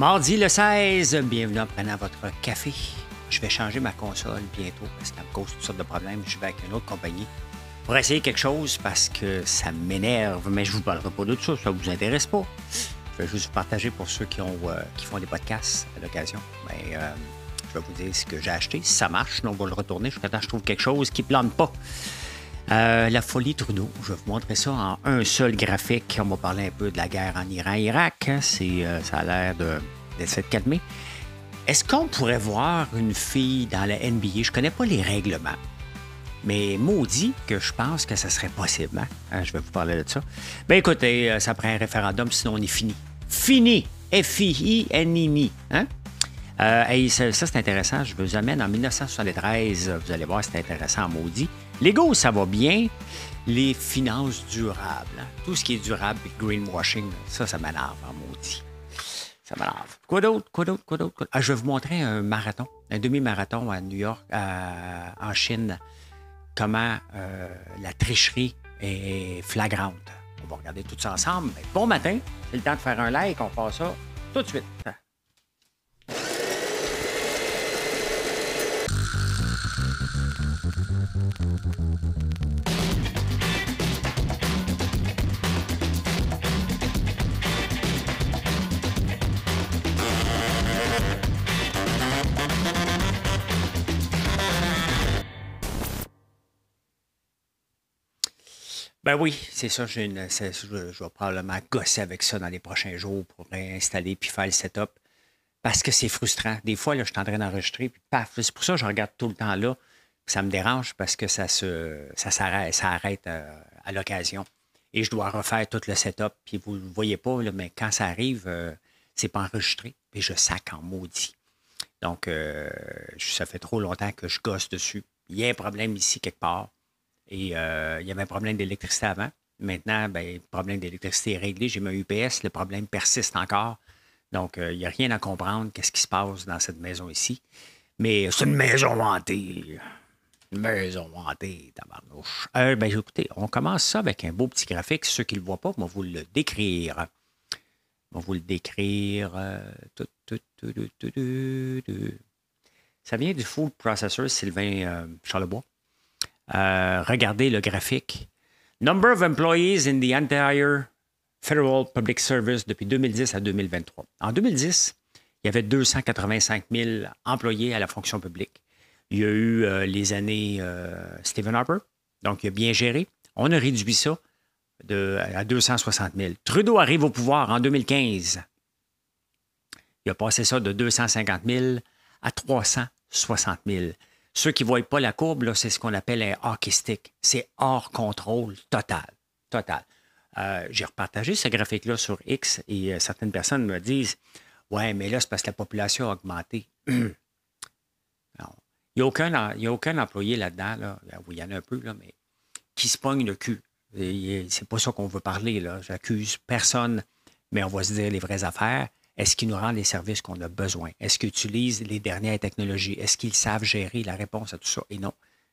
Mardi le 16, bienvenue en prenant votre café. Je vais changer ma console bientôt parce qu'elle me cause toutes sortes de problèmes. Je vais avec une autre compagnie pour essayer quelque chose parce que ça m'énerve, mais je vous parlerai pas de chose. ça, ne vous intéresse pas. Je vais juste vous partager pour ceux qui, ont, euh, qui font des podcasts à l'occasion. Mais ben, euh, je vais vous dire ce que j'ai acheté. ça marche, on va le retourner jusqu'à temps que je trouve quelque chose qui plante pas. Euh, la folie Trudeau, je vais vous montrer ça en un seul graphique. On va parler un peu de la guerre en Iran-Irak. Hein, c'est, euh, ça a l'air de, d'essayer de calmer. Est-ce qu'on pourrait voir une fille dans la NBA? Je ne connais pas les règlements. Mais maudit que je pense que ça serait possible. Hein? Euh, je vais vous parler de ça. Ben écoutez, ça prend un référendum, sinon on est fini. Fini! f i i n i hein? ça, ça, c'est intéressant. Je vous amène en 1973. Vous allez voir, c'est intéressant, maudit. L'ego, ça va bien. Les finances durables, hein. tout ce qui est durable greenwashing, ça, ça m'énerve en hein, maudit. Ça m'énerve. Quoi d'autre? Quoi d'autre? Quoi d'autre? Ah, je vais vous montrer un marathon, un demi-marathon à New York, en Chine. Comment euh, la tricherie est flagrante. On va regarder tout ça ensemble. bon matin, c'est le temps de faire un like. On passe ça tout de suite. Ben oui, c'est ça. Une, je, vais probablement gosser avec ça dans les prochains jours pour réinstaller puis faire le setup. Parce que c'est frustrant. Des fois, là, je suis en train d'enregistrer, puis paf, c'est pour ça que je regarde tout le temps là. Ça me dérange parce que ça se, ça s'arrête, euh, à, l'occasion. Et je dois refaire tout le setup. Puis vous ne le voyez pas, mais quand ça arrive, euh, c'est pas enregistré. Puis je sac en maudit. Donc, euh, ça fait trop longtemps que je gosse dessus. Il y a un problème ici quelque part. Et euh, il y avait un problème d'électricité avant. Maintenant, ben, le problème d'électricité est réglé. J'ai ma UPS. Le problème persiste encore. Donc, euh, il n'y a rien à comprendre. Qu'est-ce qui se passe dans cette maison ici? Mais c'est une maison hantée. Une maison hantée, tabarnouche. Euh, ben, écoutez, on commence ça avec un beau petit graphique. Ceux qui ne le voient pas, vont vous le décrire. Ils vont vous le décrire. Ça vient du food processor Sylvain Charlebois. Euh, regardez le graphique. Number of employees in the entire federal public service depuis 2010 à 2023. En 2010, il y avait 285 000 employés à la fonction publique. Il y a eu euh, les années euh, Stephen Harper, donc il a bien géré. On a réduit ça à 260 000. Trudeau arrive au pouvoir en 2015. Il a passé ça de 250 000 à 360 000. Ceux qui ne voient pas la courbe, c'est ce qu'on appelle un hockey C'est hors contrôle total. Total. Euh, j'ai repartagé ce graphique-là sur X et euh, certaines personnes me disent Ouais, mais là, c'est parce que la population a augmenté. Il n'y a, aucun, employé là-dedans, vous ben il y en a un peu, mais qui se pogne le cul. C'est pas ça qu'on veut parler, là. J'accuse personne, mais on va se dire les vraies affaires. Est-ce qu'ils nous rendent les services qu'on a besoin? Est-ce qu'ils utilisent les dernières technologies? Est-ce qu'ils savent gérer la réponse à tout ça? Et non.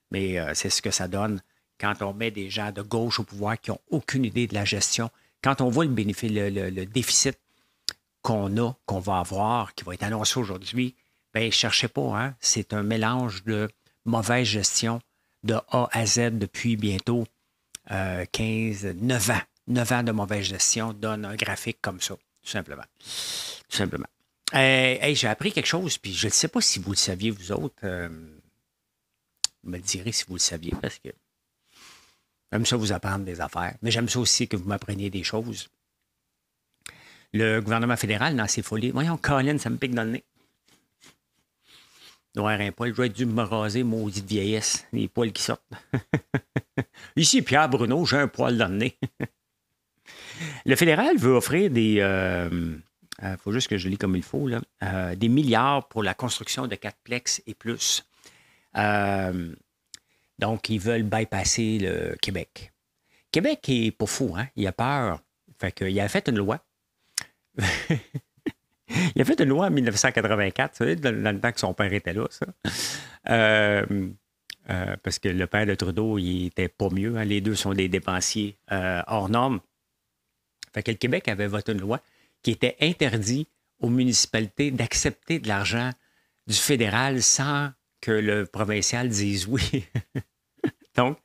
Mais euh, c'est ce que ça donne quand on met des gens de gauche au pouvoir qui n'ont aucune idée de la gestion. Quand on voit le, déficit qu'on a, qu'on va avoir, qui va être annoncé aujourd'hui, bien, cherchez pas. Hein. C'est un mélange de mauvaise gestion de A à Z depuis bientôt 15, euh, 9 ans. 9 ans de mauvaise gestion donne un graphique comme ça, tout simplement. Tout simplement. Euh, j'ai appris quelque chose, puis je ne sais pas si vous le saviez, vous autres. vous euh, me direz si vous le saviez, parce que j'aime ça vous apprendre des affaires, mais j'aime ça aussi que vous m'appreniez des choses. Le gouvernement fédéral, dans ses folies, voyons, Colin, ça me pique dans le nez. Noir un poil, j'aurais dû me raser, maudite vieillesse, les poils qui sortent. Ici, Pierre Bruno, j'ai un poil dans le nez. le fédéral veut offrir des. Euh, il euh, faut juste que je lis comme il faut, euh, des milliards pour la construction de quatre plexes et plus. Euh, donc, ils veulent bypasser le Québec. Québec est pas fou, hein? Il a peur. Fait qu'il il a fait une loi. il a fait une loi en 1984, dans le temps que son père était là, ça. parce que le père de Trudeau, il n'était pas mieux. Hein. Les deux sont des dépensiers hors normes. Fait que le Québec avait voté une loi qui était interdit aux municipalités d'accepter de l'argent du fédéral sans que le provincial dise oui. Donc,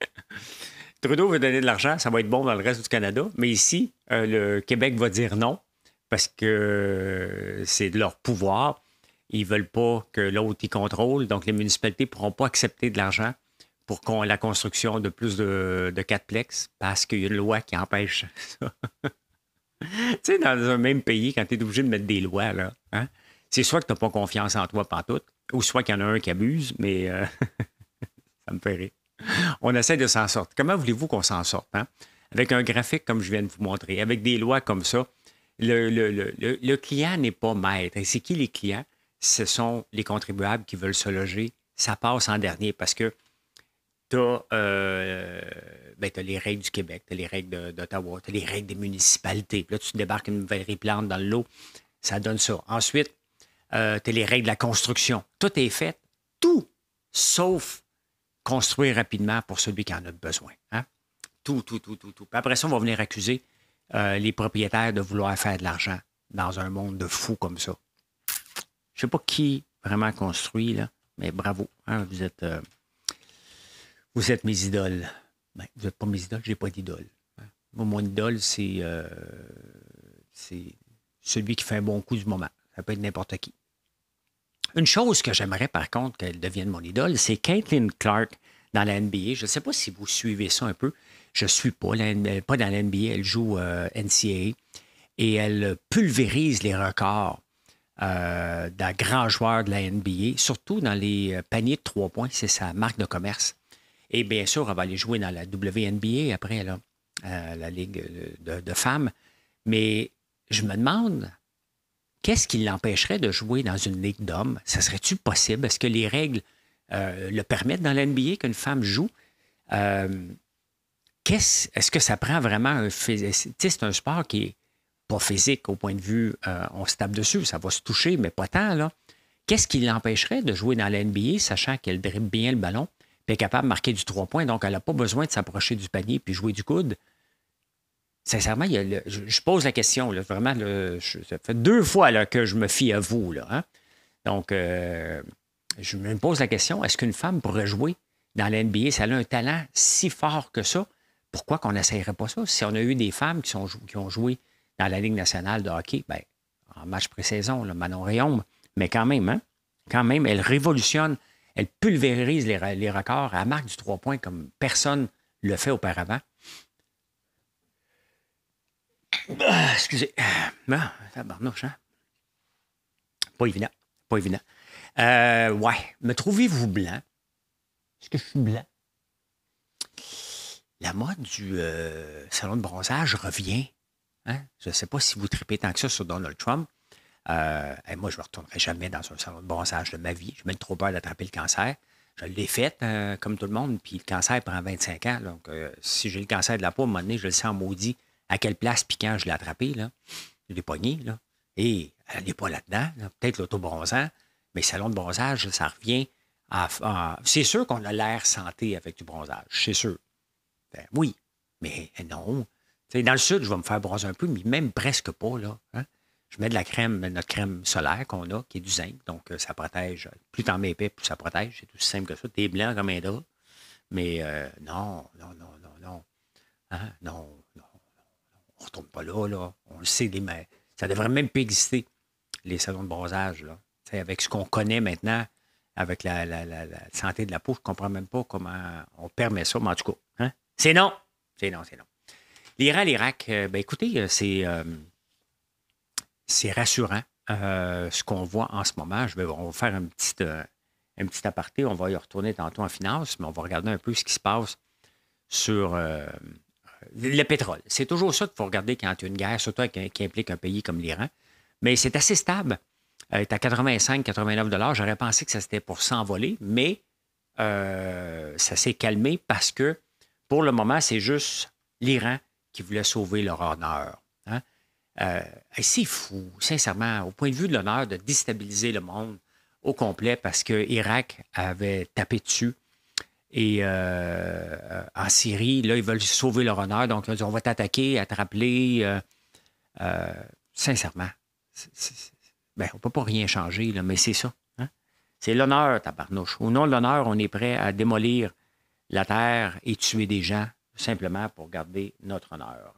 Trudeau veut donner de l'argent, ça va être bon dans le reste du Canada, mais ici, euh, le Québec va dire non parce que c'est de leur pouvoir. Ils ne veulent pas que l'autre y contrôle, donc les municipalités ne pourront pas accepter de l'argent pour la construction de plus de, de quatre plexes parce qu'il y a une loi qui empêche ça. tu sais, dans un même pays, quand tu es obligé de mettre des lois, là, hein, c'est soit que tu n'as pas confiance en toi toutes, ou soit qu'il y en a un qui abuse, mais euh, ça me fait rire. On essaie de s'en sortir. Comment voulez-vous qu'on s'en sorte? Hein? Avec un graphique comme je viens de vous montrer, avec des lois comme ça, le, le client n'est pas maître. Et c'est qui les clients? Ce sont les contribuables qui veulent se loger. Ça passe en dernier parce que tu euh, ben, les règles du Québec, tu as les règles d'Ottawa, tu as les règles des municipalités. là, tu débarques une nouvelle plante dans l'eau, Ça donne ça. Ensuite, euh, tu as les règles de la construction. Tout est fait, tout, sauf construire rapidement pour celui qui en a besoin. Hein. Tout, tout, tout, tout, tout. après ça, on va venir accuser euh, les propriétaires de vouloir faire de l'argent dans un monde de fous comme ça. Je ne sais pas qui vraiment construit, là, mais bravo. Hein, vous êtes euh, vous êtes mes idoles. Ben, vous n'êtes pas mes idoles, j'ai pas d'idole. mon idole, c'est, euh, c'est celui qui fait un bon coup du moment. Ça peut être n'importe qui. Une chose que j'aimerais, par contre, qu'elle devienne mon idole, c'est Caitlin Clark dans la NBA. Je ne sais pas si vous suivez ça un peu. Je ne suis pas, pas dans la NBA. Elle joue euh, NCAA et elle pulvérise les records euh, d'un grand joueur de la NBA, surtout dans les paniers de trois points. C'est sa marque de commerce. Et bien sûr, elle va aller jouer dans la WNBA après, la Ligue de, femmes. Mais je me demande, qu'est-ce qui l'empêcherait de jouer dans une ligue d'hommes? Ça serait-tu possible? Est-ce que les règles euh, le permettent dans l'NBA qu'une femme joue? Euh, ce Est-ce que ça prend vraiment un physique? C'est un sport qui n'est pas physique au point de vue, euh, on se tape dessus, ça va se toucher, mais pas tant. là. Qu'est-ce qui l'empêcherait de jouer dans l'NBA, sachant qu'elle dribble bien le ballon? puis est capable de marquer du trois points, donc elle n'a pas besoin de s'approcher du panier puis jouer du coude. Sincèrement, je, pose la question, là, vraiment, ça fait deux fois là, que je me fie à vous. Là, hein. Donc, euh, je me pose la question, est-ce qu'une femme pourrait jouer dans l'NBA si elle a un talent si fort que ça? Pourquoi qu'on n'essayerait pas ça? Si on a eu des femmes qui, ont joué dans la Ligue nationale de hockey, ben, en match pré-saison, Manon Réaume, mais quand même, hein, quand même, elle révolutionne elle pulvérise les, les records. à marque du trois points comme personne le fait auparavant. Ah, excusez. Ah, barnouche, hein? Pas évident. Pas évident. Euh, ouais. Me trouvez-vous blanc? Est-ce que je suis blanc? La mode du euh, salon de bronzage revient. Hein? Je ne sais pas si vous tripez tant que ça sur Donald Trump. Euh, moi, je ne retournerai jamais dans un salon de bronzage de ma vie. J'ai même trop peur d'attraper le cancer. Je l'ai fait, euh, comme tout le monde, puis le cancer prend 25 ans. Donc, euh, si j'ai le cancer de la peau, à un moment donné, je le sens maudit. À quelle place, puis quand je l'ai attrapé, là, je l'ai pogné, là. Et elle n'est pas là-dedans, là. dedans peut être l'autobronzant, mais salon de bronzage, ça revient à. c'est sûr qu'on a l'air santé avec du bronzage, c'est sûr. Ben oui, mais non. dans le sud, je vais me faire bronzer un peu, mais même presque pas, là. Hein. Je mets de la crème, notre crème solaire qu'on a, qui est du zinc. Donc, ça protège. Plus t'en mets épais, plus ça protège. C'est aussi simple que ça. T'es blanc comme un drap. Mais non, non, non, non, non. Non, non, On ne retourne pas là, là. On le sait, les, ça devrait même pas exister, les salons de bronzage, là. avec ce qu'on connaît maintenant, avec la, la, la, santé de la peau, je ne comprends même pas comment on permet ça, mais en tout cas, c'est non. C'est non, c'est non. L'Iran, l'Irak, ben écoutez, c'est c'est rassurant euh, ce qu'on voit en ce moment. Je vais, on va faire un petit, euh, un petit aparté. On va y retourner tantôt en finance, mais on va regarder un peu ce qui se passe sur euh, le pétrole. C'est toujours ça qu'il faut regarder quand il y a une guerre, surtout qui, implique un pays comme l'Iran. Mais c'est assez stable. Il est à 85-89 J'aurais pensé que ça c'était pour s'envoler, mais ça s'est calmé parce que pour le moment, c'est juste l'Iran qui voulait sauver leur honneur. Euh, c'est fou, sincèrement, au point de vue de l'honneur, de déstabiliser le monde au complet parce que Irak avait tapé dessus. Et euh, euh, en Syrie, là, ils veulent sauver leur honneur. Donc, on va t'attaquer, attraper. Euh, sincèrement, ben, on ne peut pas rien changer, là, mais c'est ça. Hein. C'est l'honneur, tabarnouche. Au nom de l'honneur, on est prêt à démolir la terre et tuer des gens simplement pour garder notre honneur.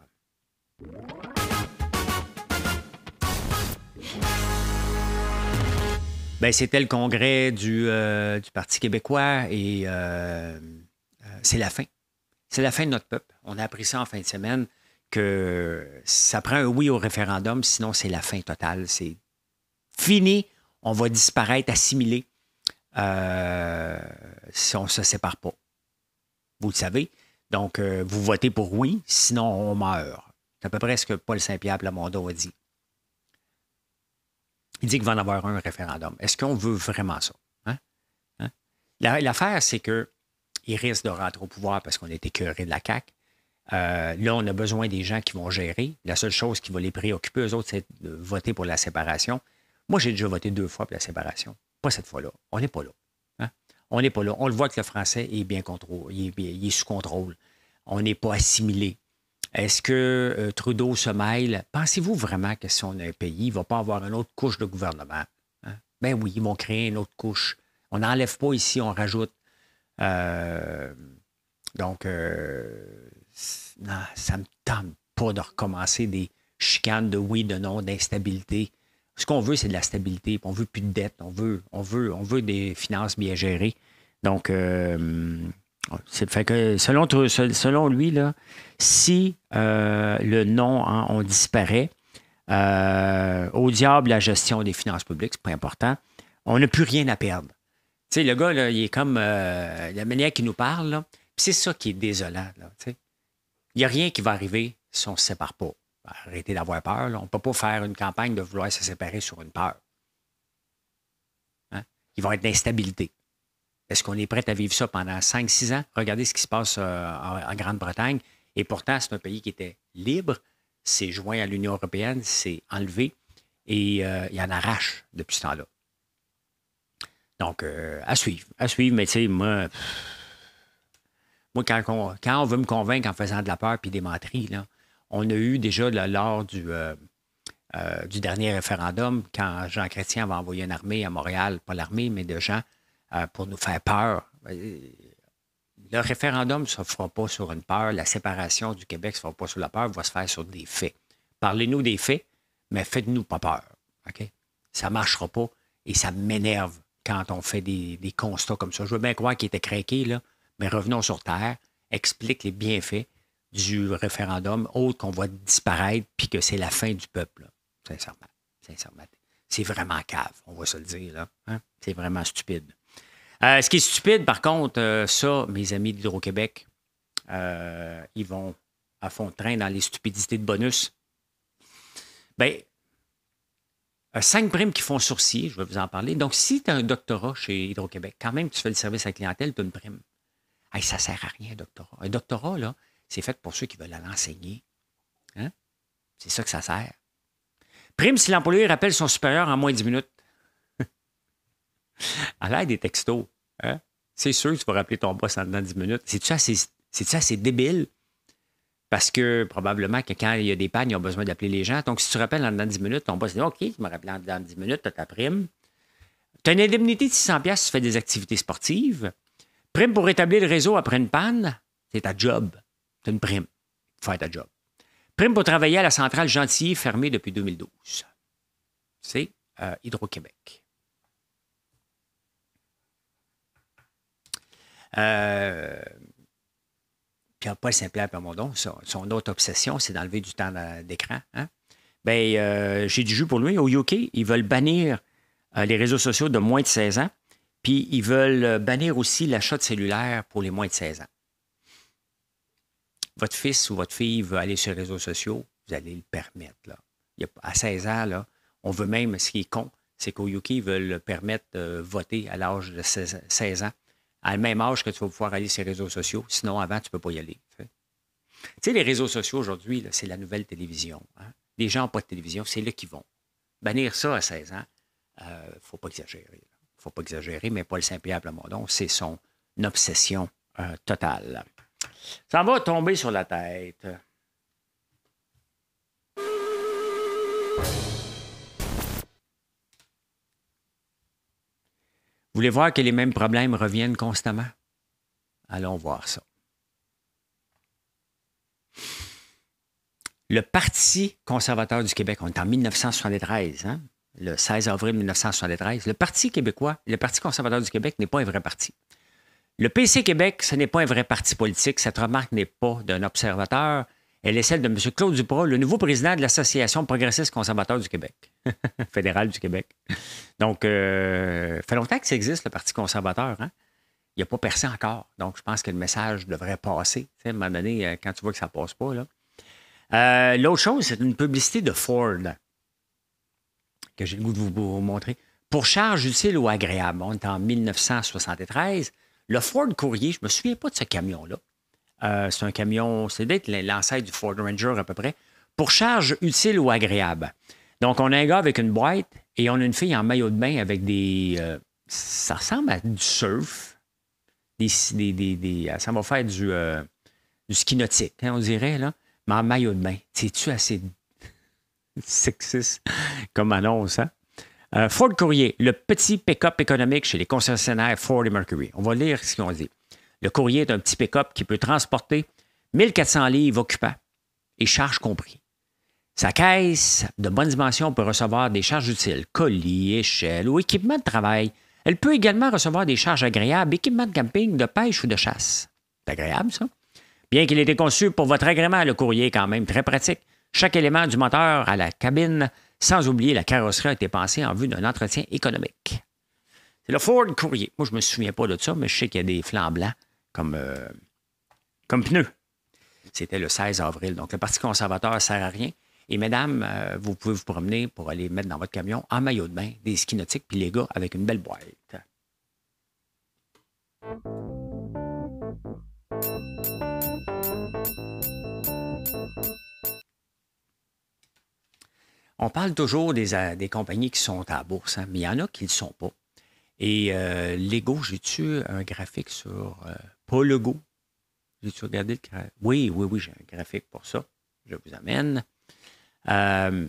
Ben, c'était le congrès du, euh, Parti québécois et euh, euh, c'est la fin. C'est la fin de notre peuple. On a appris ça en fin de semaine que ça prend un oui au référendum, sinon c'est la fin totale. C'est fini, on va disparaître, assimiler si on ne se sépare pas. Vous le savez. Donc, vous votez pour oui, sinon on meurt. C'est à peu près ce que Paul Saint-Pierre Plamondon a dit. Il dit qu'il va en avoir un référendum. Est-ce qu'on veut vraiment ça? Hein? Hein? L'affaire, c'est qu'il risque de rentrer au pouvoir parce qu'on est écœuré de la CAQ. Euh, là, on a besoin des gens qui vont gérer. La seule chose qui va les préoccuper, eux autres, c'est de voter pour la séparation. Moi, j'ai déjà voté deux fois pour la séparation. Pas cette fois-là. On n'est pas là. Hein? On n'est pas là. On le voit que le français est bien contrôlé, il est, sous contrôle. On n'est pas assimilé. Est-ce que euh, Trudeau se mêle? Pensez-vous vraiment que si on a un pays, il ne va pas avoir une autre couche de gouvernement? Hein? Ben oui, ils vont créer une autre couche. On n'enlève pas ici, on rajoute. Euh, donc, euh, ça ne me tente pas de recommencer des chicanes de oui, de non, d'instabilité. Ce qu'on veut, c'est de la stabilité. On veut plus de dette. On veut, on veut, on veut des finances bien gérées. Donc, fait que selon, lui, là, si euh, le nom, hein, on disparaît, euh, au diable la gestion des finances publiques, c'est pas important, on n'a plus rien à perdre. Tu le gars, il est comme euh, la manière qu'il nous parle, c'est ça qui est désolant. il n'y a rien qui va arriver si on ne se sépare pas. Arrêtez d'avoir peur. On ne peut pas faire une campagne de vouloir se séparer sur une peur. Hein? Ils vont être d'instabilité. Est-ce qu'on est prêt à vivre ça pendant 5-6 ans? Regardez ce qui se passe euh, en, Grande-Bretagne. Et pourtant, c'est un pays qui était libre. C'est joint à l'Union européenne, s'est enlevé. Et euh, il y en arrache depuis ce temps-là. Donc, euh, à suivre. À suivre, mais tu sais, moi, moi quand, on, veut me convaincre en faisant de la peur puis des menteries, là, on a eu déjà lors du, du dernier référendum, quand Jean Chrétien avait envoyé une armée à Montréal, pas l'armée, mais de gens euh, pour nous faire peur. Ben, le référendum ne se fera pas sur une peur. La séparation du Québec ne se fera pas sur la peur, va se faire sur des faits. Parlez-nous des faits, mais faites-nous pas peur. Ça ne marchera pas et ça m'énerve quand on fait des, constats comme ça. Je veux bien croire qu'il était craqué, mais revenons sur Terre, explique les bienfaits du référendum, autre qu'on va disparaître puis que c'est la fin du peuple, sincèrement. C'est vraiment cave, on va se le dire, hein? C'est vraiment stupide. Euh, ce qui est stupide, par contre, euh, ça, mes amis d'Hydro-Québec, euh, ils vont à fond de train dans les stupidités de bonus. Bien, cinq primes qui font sourcier, je vais vous en parler. Donc, si tu as un doctorat chez Hydro-Québec, quand même, tu fais le service à la clientèle, tu as une prime. ça ne sert à rien, un doctorat. Un doctorat, là, c'est fait pour ceux qui veulent l'enseigner. Hein? C'est ça que ça sert. Prime si l'employé rappelle son supérieur en moins de 10 minutes. à l'aide des textos. Hein? C'est sûr que tu vas rappeler ton boss en 10 minutes. C'est-tu assez, débile? Parce que probablement que quand il y a des pannes, ils ont besoin d'appeler les gens. Donc, si tu rappelles en 10 minutes, ton boss dit OK, tu me rappelles en 10 minutes, tu as ta prime. Tu as une indemnité de 600 si tu fais des activités sportives. Prime pour rétablir le réseau après une panne, c'est ta job. C'est une prime pour faire ta job. Prime pour travailler à la centrale Gentilly, fermée depuis 2012. C'est euh, Hydro-Québec. Euh, Pierre-Paul euh, Saint-Pierre Plamondon, son, son autre obsession, c'est d'enlever du temps d'écran. Hein. Ben, euh, j'ai du jus pour lui. Au UK, ils veulent bannir euh, les réseaux sociaux de moins de 16 ans, puis ils veulent bannir aussi l'achat de cellulaire pour les moins de 16 ans. Votre fils ou votre fille veut aller sur les réseaux sociaux, vous allez le permettre. à 16 ans, là, on veut même, ce qui est con, c'est qu'au UK, ils veulent permettre de voter à l'âge de 16 ans à le même âge que tu vas pouvoir aller sur les réseaux sociaux. Sinon, avant, tu ne peux pas y aller. Tu sais, les réseaux sociaux aujourd'hui, c'est la nouvelle télévision. Hein. Les gens n'ont pas de télévision, c'est là qu'ils vont. Bannir ça à 16 ans, ne euh, faut pas exagérer. Il ne faut pas exagérer, mais Paul Saint-Pierre Plamondon, c'est son obsession euh, totale. Ça va tomber sur la tête. Vous voulez voir que les mêmes problèmes reviennent constamment? Allons voir ça. Le Parti conservateur du Québec, on est en 1973, hein? le 16 avril 1973, le Parti québécois, le Parti conservateur du Québec n'est pas un vrai parti. Le PC Québec, ce n'est pas un vrai parti politique. Cette remarque n'est pas d'un observateur, elle est celle de M. Claude Duprat, le nouveau président de l'Association progressiste conservateur du Québec, fédérale du Québec. Donc, euh, fait longtemps que ça existe, le Parti conservateur. Hein? Il a pas percé encore. Donc, je pense que le message devrait passer. à un moment donné, euh, quand tu vois que ça ne passe pas. Là. Euh, l'autre chose, c'est une publicité de Ford que j'ai le goût de vous, vous montrer. Pour charge utile ou agréable, on est en 1973. Le Ford Courrier, je ne me souviens pas de ce camion-là. Euh, c'est un camion, c'est d'être l'ancêtre du Ford Ranger à peu près, pour charge utile ou agréable. Donc, on a un gars avec une boîte et on a une fille en maillot de bain avec des. Euh, ça ressemble à du surf. Des, des, euh, ça va faire du, du ski hein, on dirait, là. Mais en maillot de bain. C'est-tu assez sexiste comme annonce, hein? Ford Courrier, le petit pick-up économique chez les concessionnaires Ford et Mercury. On va lire ce qu'ils ont dit. Le courrier est un petit pick-up qui peut transporter 1400 livres occupants et charges comprises. Sa caisse de bonne dimension peut recevoir des charges utiles, colis, échelles ou équipements de travail. Elle peut également recevoir des charges agréables, équipements de camping, de pêche ou de chasse. C'est agréable, ça? Bien qu'il ait été conçu pour votre agrément, le courrier est quand même très pratique. Chaque élément du moteur à la cabine, sans oublier la carrosserie, a été pensé en vue d'un entretien économique. C'est le Ford Courrier. Moi, je ne me souviens pas de ça, mais je sais qu'il y a des flancs blancs euh, comme, pneus. C'était le 16 avril. Donc, le Parti conservateur ne sert à rien. Et mesdames, euh, vous pouvez vous promener pour aller mettre dans votre camion en maillot de bain, des skinotiques nautiques, puis les gars avec une belle boîte. On parle toujours des, euh, compagnies qui sont à bourse, hein, mais il y en a qui ne le sont pas. Et euh, Lego, j'ai-tu un graphique sur. Euh, pas Lego. J'ai-tu regardé le graphique? Oui, oui, oui, j'ai un graphique pour ça. Je vous amène. Euh,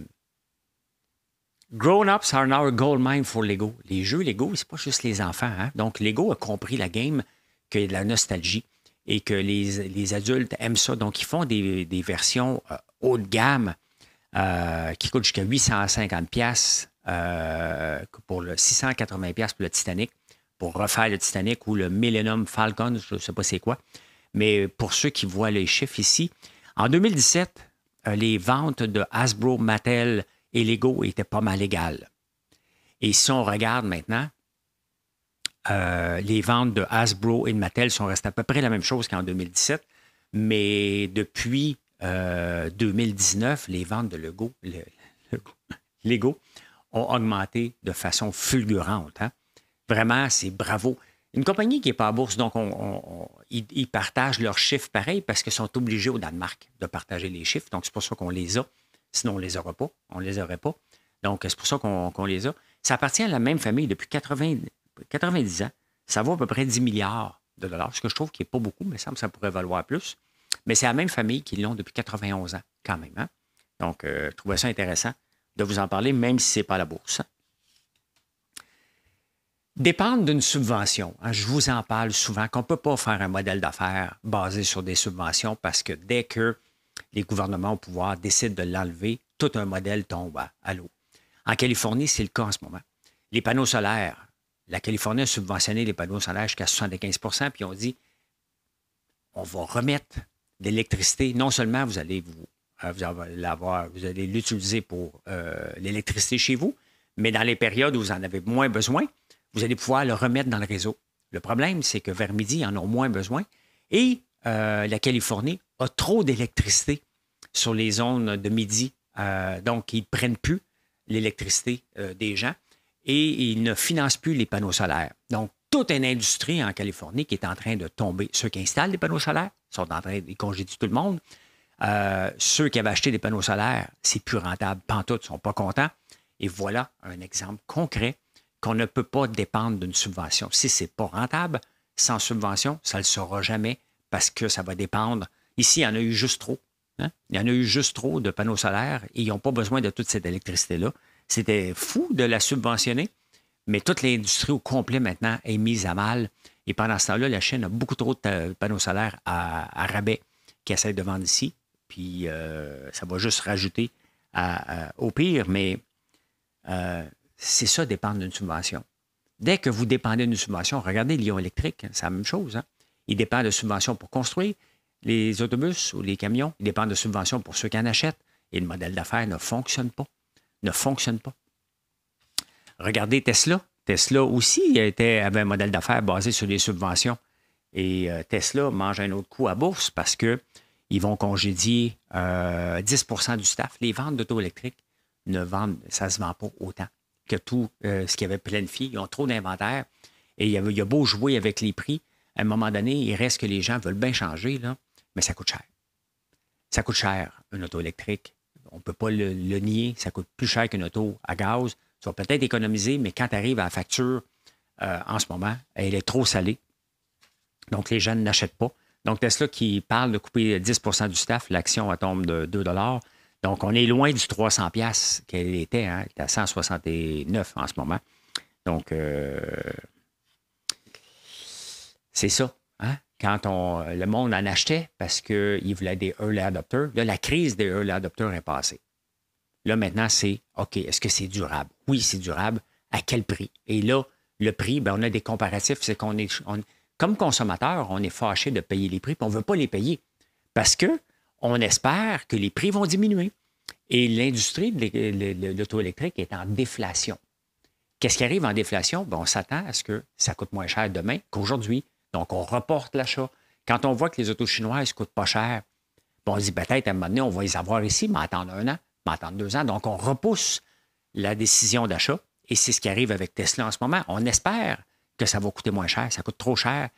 Grown-ups are now a gold mine for Lego. Les jeux Lego, c'est pas juste les enfants. Hein? Donc, Lego a compris la game qu'il y a de la nostalgie et que les, adultes aiment ça. Donc, ils font des, des versions haut de gamme qui coûtent jusqu'à 850$. Euh, pour le 680 pour le Titanic, pour refaire le Titanic ou le Millennium Falcon, je ne sais pas c'est quoi. Mais pour ceux qui voient les chiffres ici, en 2017, euh, les ventes de Hasbro, Mattel et Lego étaient pas mal égales. Et si on regarde maintenant, euh, les ventes de Hasbro et de Mattel sont restées à peu près la même chose qu'en 2017, mais depuis 2019, les ventes de Lego, Lego, Lego ont augmenté de façon fulgurante. Hein. Vraiment, c'est bravo. Une compagnie qui n'est pas à bourse, donc ils, partagent leurs chiffres pareil parce qu'ils sont obligés au Danemark de partager les chiffres. Donc, c'est pour ça qu'on les a. Sinon, on ne les aurait pas. On les aurait pas. Donc, c'est pour ça qu'on les a. Ça appartient à la même famille depuis 80, 90 ans. Ça vaut à peu près 10 milliards de dollars, ce que je trouve qui n'est pas beaucoup, mais ça ça pourrait valoir plus. Mais c'est la même famille qui l'ont depuis 91 ans, quand même. Hein. Donc, euh, je trouvais ça intéressant de vous en parler, même si ce n'est pas la bourse. Dépendre d'une subvention. Hein, je vous en parle souvent qu'on ne peut pas faire un modèle d'affaires basé sur des subventions parce que dès que les gouvernements au pouvoir décident de l'enlever, tout un modèle tombe à, l'eau. En Californie, c'est le cas en ce moment. Les panneaux solaires. La Californie a subventionné les panneaux solaires jusqu'à 75 puis on dit on va remettre de l'électricité. Non seulement vous allez vous euh, vous allez l'utiliser pour euh, l'électricité chez vous, mais dans les périodes où vous en avez moins besoin, vous allez pouvoir le remettre dans le réseau. Le problème, c'est que vers midi, ils en ont moins besoin et euh, la Californie a trop d'électricité sur les zones de midi. donc, ils ne prennent plus l'électricité des gens et ils ne financent plus les panneaux solaires. Donc, toute une industrie en Californie qui est en train de tomber. Ceux qui installent les panneaux solaires sont en train de congédier tout le monde. Euh, ceux qui avaient acheté des panneaux solaires, c'est plus rentable. Pantoute ne sont pas contents. Et voilà un exemple concret qu'on ne peut pas dépendre d'une subvention. Si ce n'est pas rentable, sans subvention, ça ne le sera jamais parce que ça va dépendre. Ici, il y en a eu juste trop. Hein? Il y en a eu juste trop de panneaux solaires et ils n'ont pas besoin de toute cette électricité-là. C'était fou de la subventionner, mais toute l'industrie au complet maintenant est mise à mal. Et pendant ce temps-là, la Chine a beaucoup trop de euh, panneaux solaires à, rabais qui essaient de vendre ici. Puis euh, ça va juste rajouter au pire, mais euh, c'est ça dépendre d'une subvention. Dès que vous dépendez d'une subvention, regardez Lyon électrique, hein, c'est la même chose. Hein. Il dépend de subventions pour construire les autobus ou les camions. Il dépend de subventions pour ceux qui en achètent. Et le modèle d'affaires ne fonctionne pas. Ne fonctionne pas. Regardez Tesla. Tesla aussi avait un modèle d'affaires basé sur les subventions. Et euh, Tesla mange un autre coup à bourse parce que ils vont congédier 10 euh, du staff. Les ventes d'auto électriques ne vendent, ça ne se vend pas autant que tout euh, ce qu'il y avait planifié. Ils ont trop d'inventaire. Et il y, a, beau jouer avec les prix. À un moment donné, il reste que les gens veulent bien changer, là, mais ça coûte cher. Ça coûte cher, une auto électrique. On ne peut pas le, nier. Ça coûte plus cher qu'une auto à gaz. Tu vas peut-être économiser, mais quand tu arrives à la facture euh, en ce moment, elle est trop salée. Donc, les gens n'achètent pas. Donc, Tesla qui parle de couper 10 du staff, l'action tombe de 2 Donc, on est loin du 300 qu'elle était. Hein. Elle est à 169 en ce moment. Donc, euh, c'est ça. Hein. Quand on, le monde en achetait parce qu'il voulait des early adopteurs, là, la crise des early adopteurs est passée. Là, maintenant, c'est OK, est-ce que c'est durable? Oui, c'est durable. À quel prix? Et là, le prix, ben, on a des comparatifs. C'est qu'on est, comme consommateur, on est fâché de payer les prix, puis on ne veut pas les payer parce que on espère que les prix vont diminuer. Et l'industrie de l'auto électrique est en déflation. Qu'est-ce qui arrive en déflation? Bien, on s'attend à ce que ça coûte moins cher demain qu'aujourd'hui. Donc, on reporte l'achat. Quand on voit que les autos chinoises ne coûtent pas cher, on dit peut-être à un moment donné, on va les avoir ici, mais attendre un an, mais attendre deux ans. Donc, on repousse la décision d'achat. Et c'est ce qui arrive avec Tesla en ce moment. On espère que ça va coûter moins cher. Ça coûte trop cher.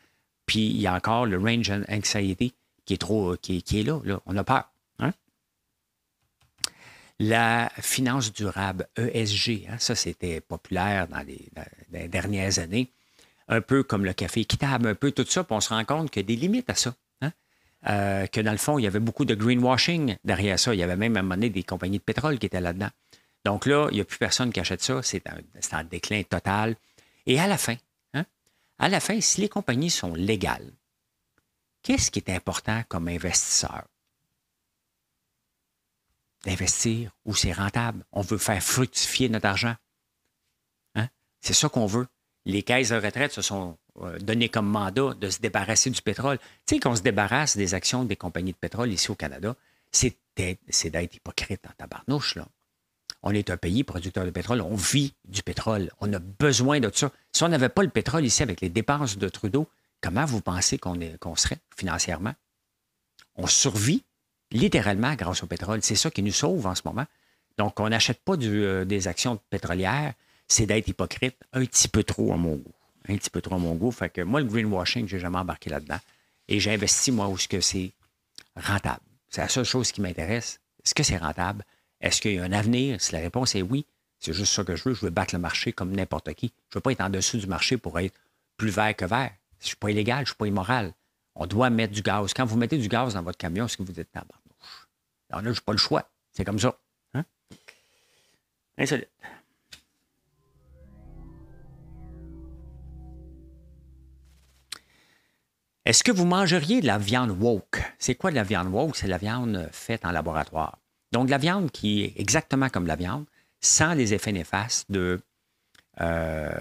Puis il y a encore le range anxiety qui est, trop, qui, est là, On a peur. Hein? La finance durable, ESG, hein, ça c'était populaire dans les, dernières années, un peu comme le café équitable, un peu tout ça, puis on se rend compte qu'il y a des limites à ça. Hein? Euh, que dans le fond, il y avait beaucoup de greenwashing derrière ça. Il y avait même à un moment des compagnies de pétrole qui étaient là-dedans. Donc là, il n'y a plus personne qui achète ça. C'est un déclin total. Et à la fin, à la fin, si les compagnies sont légales, qu'est-ce qui est important comme investisseur? D'investir où c'est rentable. On veut faire fructifier notre argent. Hein? C'est ça qu'on veut. Les caisses de retraite se sont euh, données comme mandat de se débarrasser du pétrole. Tu sais, qu'on se débarrasse des actions des compagnies de pétrole ici au Canada, c'est d'être hypocrite en tabarnouche là on est un pays producteur de pétrole, on vit du pétrole, on a besoin de tout ça. Si on n'avait pas le pétrole ici avec les dépenses de Trudeau, comment vous pensez qu'on serait financièrement? On survit littéralement grâce au pétrole. C'est ça qui nous sauve en ce moment. Donc, on n'achète pas euh, des actions pétrolières. C'est d'être hypocrite un petit peu trop à mon goût. Un petit peu trop à mon goût. Fait que moi, le greenwashing, je n'ai jamais embarqué là-dedans. Et j'investis, moi, où ce que c'est rentable. C'est la seule chose qui m'intéresse. Est-ce que c'est rentable? Est-ce qu'il y a un avenir? Si la réponse est oui, c'est juste ça que je veux. Je veux battre le marché comme n'importe qui. Je ne veux pas être en dessous du marché pour être plus vert que vert. Je ne suis pas illégal, je ne suis pas immoral. On doit mettre du gaz. Quand vous mettez du gaz dans votre camion, est-ce que vous êtes dans la là, je n'ai pas le choix. C'est comme ça. Hein? Insolite. Est-ce que vous mangeriez de la viande woke? C'est quoi de la viande woke? C'est la viande faite en laboratoire. Donc, la viande qui est exactement comme la viande, sans les effets néfastes de, euh,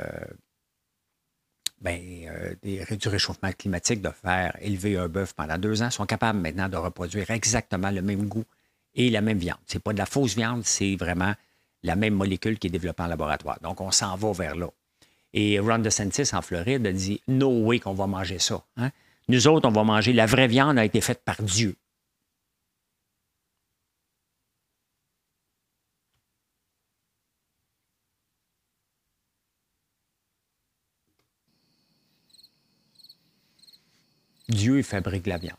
ben, euh, euh, du réchauffement climatique, de faire élever un bœuf pendant deux ans, sont capables maintenant de reproduire exactement le même goût et la même viande. Ce n'est pas de la fausse viande, c'est vraiment la même molécule qui est développée en laboratoire. Donc, on s'en va vers là. Et Ron DeSantis, en Floride, a dit « No way qu'on va manger ça. Hein. Nous autres, on va manger la vraie viande a été faite par Dieu. Dieu fabrique la viande.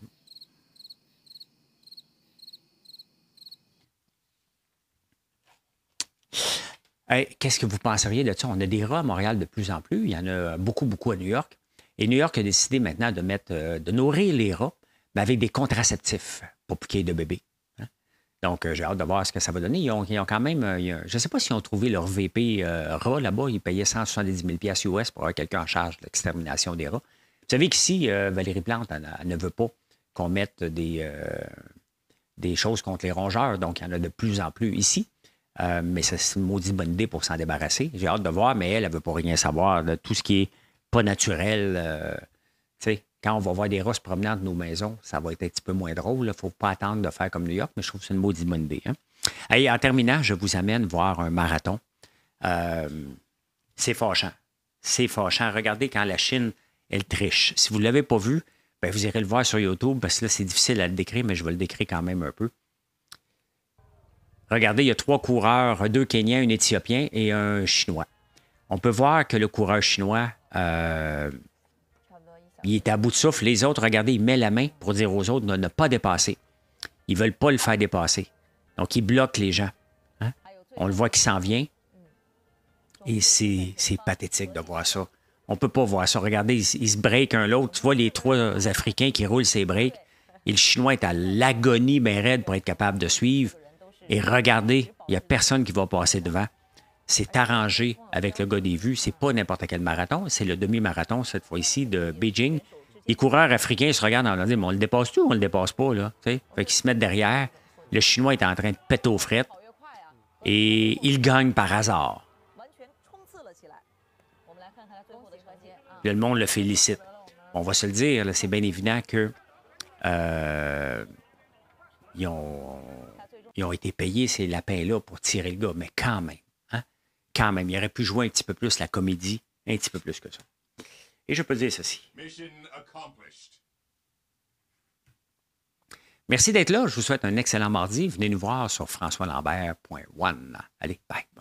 Qu'est-ce que vous penseriez de ça? On a des rats à Montréal de plus en plus. Il y en a beaucoup, beaucoup à New York. Et New York a décidé maintenant de, mettre, euh, de nourrir les rats avec des contraceptifs pour piquer de bébés. Hein. Donc, euh, j'ai hâte de voir ce que ça va donner. Ils ont, quand même. Euh, je ne sais pas s'ils ont trouvé leur VP rat là-bas. Ils payaient 170 000 US pour avoir quelqu'un en charge de l'extermination des rats. Vous savez qu'ici, euh, Valérie Plante, elle, ne veut pas qu'on mette euh, des, choses contre les rongeurs, donc il y en a de plus en plus ici. Euh, mais c'est une maudite bonne idée pour s'en débarrasser. J'ai hâte de voir, mais elle, elle ne veut pas rien savoir de tout ce qui est pas naturel. tu quand on va voir des rats se promener nos maisons, ça va être un petit peu moins drôle. Il ne faut pas attendre de faire comme New York, mais je trouve que c'est une maudite bonne idée. Hein? en terminant, je vous amène voir un marathon. c'est fâchant. C'est fâchant. Regardez quand la Chine elle triche. Si vous ne l'avez pas vu, ben, vous irez le voir sur YouTube parce que là, c'est difficile à le décrire, mais je vais le décrire quand même un peu. Regardez, il y a trois coureurs, deux Kenyans, un Éthiopien et un Chinois. On peut voir que le coureur chinois, euh, il est à bout de souffle. Les autres, regardez, il met la main pour dire aux autres de ne pas dépasser. Ils ne veulent pas le faire dépasser. Donc, il bloque les gens. Hein. On le voit qui s'en vient. Et c'est pathétique de voir ça. On peut pas voir ça. Regardez, ils, se breakent un l'autre. Tu vois les trois Africains qui roulent ces breaks. Et le Chinois est à l'agonie bien raide pour être capable de suivre. Et regardez, il n'y a personne qui va passer devant. C'est arrangé avec le gars des vues. C'est pas n'importe quel marathon, c'est le demi-marathon, cette fois-ci, de Beijing. Les coureurs africains se regardent en disant, disant On le dépasse tout, ou on le dépasse pas, là? Fait qu'ils se mettent derrière. Le Chinois est en train de péter aux frettes. Et il gagne par hasard. le monde le félicite. On va se le dire, c'est bien évident que euh, ont, ont, été payés, ces lapins-là, pour tirer le gars, mais quand même, hein? quand même, il aurait pu jouer un petit peu plus la comédie, un petit peu plus que ça. Et je peux dire ceci. Merci d'être là. Je vous souhaite un excellent mardi. Venez nous voir sur françoislambert.one. Allez, bye.